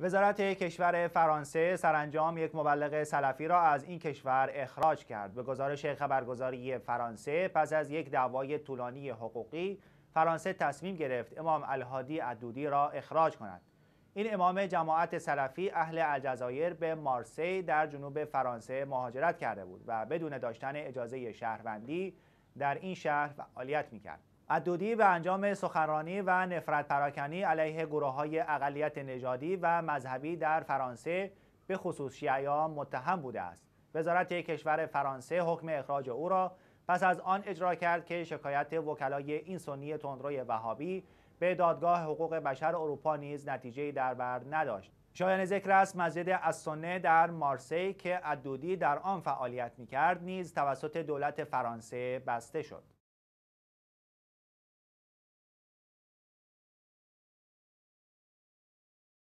وزارت کشور فرانسه سرانجام یک مبلغ سلفی را از این کشور اخراج کرد. به گزارش خبرگزاری فرانسه پس از یک دعوای طولانی حقوقی فرانسه تصمیم گرفت امام الهادی عدودی را اخراج کند. این امام جماعت سلفی اهل الجزایر به مارسی در جنوب فرانسه مهاجرت کرده بود و بدون داشتن اجازه شهروندی در این شهر فعالیت کرد. عدودی به انجام سخرانی و نفرت پراکنی علیه گروه های اقلیت نژادی و مذهبی در فرانسه به خصوص شیعیان متهم بوده است وزارت کشور فرانسه حکم اخراج او را پس از آن اجرا کرد که شکایت وکلای این سنی تندروی وهابی به دادگاه حقوق بشر اروپا نیز نتیجه در بر نداشت شایان ذکر است مسجد سنه در مارسی که عدودی در آن فعالیت کرد نیز توسط دولت فرانسه بسته شد